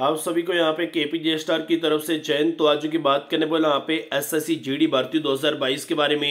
आप सभी को यहाँ पे के पी जे स्टार की तरफ से चयन तो आज की बात करने बोला यहाँ पे S S C G D भारतीय दो हज़ार बाईस के बारे में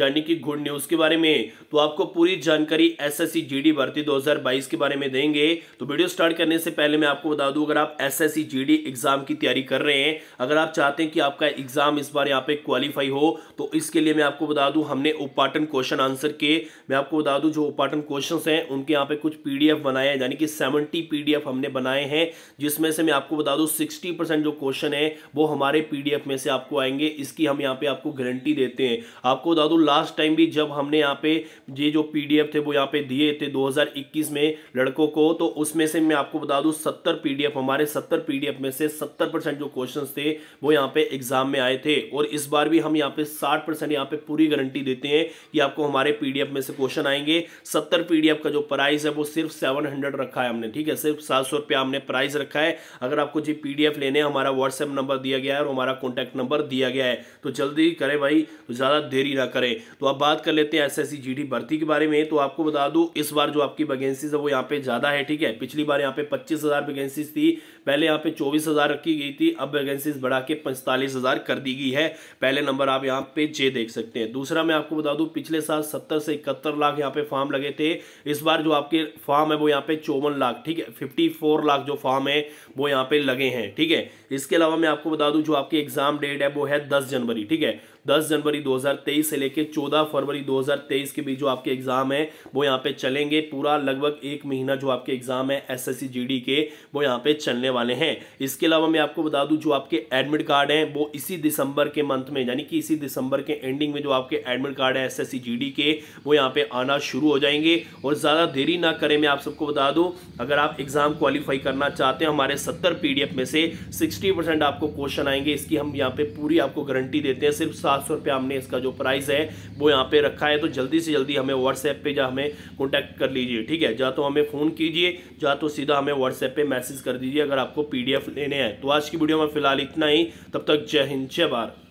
यानी कि गुड न्यूज के बारे में तो आपको पूरी जानकारी एस एस भर्ती 2022 के बारे में देंगे तो वीडियो स्टार्ट करने से पहले मैं आपको बता दूं अगर आप एस एस एग्जाम की तैयारी कर रहे हैं अगर आप चाहते हैं कि आपका एग्जाम इस बार यहाँ पे क्वालिफाई हो तो इसके लिए मैं आपको बता दूं हमने उपाटन क्वेश्चन आंसर के मैं आपको बता दूं जो उपाटन क्वेश्चन हैं उनके यहाँ पे कुछ पीडीएफ बनाए हैं यानी कि सेवेंटी पीडीएफ हमने बनाए हैं जिसमें से मैं आपको बता दूं सिक्सटी परसेंट जो क्वेश्चन है वो हमारे पीडीएफ में से आपको आएंगे इसकी हम यहाँ पे आपको गारंटी देते हैं आपको बता दू लास्ट टाइम भी जब हमने यहाँ पे ये जो पीडीएफ थे वो यहाँ पे दिए थे 2021 में लड़कों को तो उसमें से मैं आपको बता दूँ सत्तर पीडीएफ हमारे सत्तर पीडीएफ में से सत्तर परसेंट जो क्वेश्चन थे वो यहाँ पे एग्जाम में आए थे और इस बार भी हम यहाँ पे साठ परसेंट यहाँ पे पूरी गारंटी देते हैं कि आपको हमारे पीडीएफ में से क्वेश्चन आएंगे सत्तर पी का जो प्राइस है वो सिर्फ सेवन हंड्रेड रखा है हमने ठीक है सिर्फ सात सौ रुपया हमने प्राइस रखा है अगर आपको जी पी लेने हमारा व्हाट्सएप नंबर दिया गया है और हमारा कॉन्टैक्ट नंबर दिया गया है तो जल्दी करें भाई ज़्यादा देरी ना करें तो अब बात कर लेते हैं एस जीडी भर्ती के बारे में तो आपको बता दूं इस बार जो आपकी वैकेंसीज है वो यहाँ पे ज़्यादा है ठीक है पिछली बार यहाँ पे पच्चीस हज़ार वैकेंसीज थी पहले यहाँ पे चौबीस हज़ार रखी गई थी अब वैकेंसीज बढ़ा के पैंतालीस हज़ार कर दी गई है पहले नंबर आप यहाँ पे जे देख सकते हैं दूसरा मैं आपको बता दू पिछले साल सत्तर से इकहत्तर लाख यहाँ पे फॉर्म लगे थे इस बार जो आपके फॉर्म है वो यहाँ पे चौवन लाख ठीक है फिफ्टी लाख जो फॉर्म है वो यहाँ पे लगे हैं ठीक है इसके अलावा मैं आपको बता दूँ जो आपकी एग्जाम डेट है वो है दस जनवरी ठीक है दस जनवरी 2023 से लेकर लेके 14 फरवरी 2023 के बीच जो आपके एग्जाम है वो यहाँ पे चलेंगे पूरा लगभग एक महीना जो आपके एग्जाम है एसएससी जीडी के वो यहाँ पे चलने वाले हैं इसके अलावा मैं आपको बता दूं जो आपके एडमिट कार्ड हैं वो इसी दिसंबर के मंथ में यानी कि इसी दिसंबर के एंडिंग में जो आपके एडमिट कार्ड है एस जीडी के वो यहाँ पे आना शुरू हो जाएंगे और ज़्यादा देरी ना करें मैं आप सबको बता दूँ अगर आप एग्ज़ाम क्वालिफाई करना चाहते हैं हमारे सत्तर पी में से सिक्सटी आपको क्वेश्चन आएंगे इसकी हम यहाँ पे पूरी आपको गारंटी देते हैं सिर्फ सात सौ हमने इसका जो प्राइस है वो यहाँ पे रखा है तो जल्दी से जल्दी हमें व्हाट्सएप पे या हमें कॉन्टैक्ट कर लीजिए ठीक है या तो हमें फ़ोन कीजिए या तो सीधा हमें व्हाट्सएप पे मैसेज कर दीजिए अगर आपको पीडीएफ लेने हैं तो आज की वीडियो में फिलहाल इतना ही तब तक जय हिंद जय भारत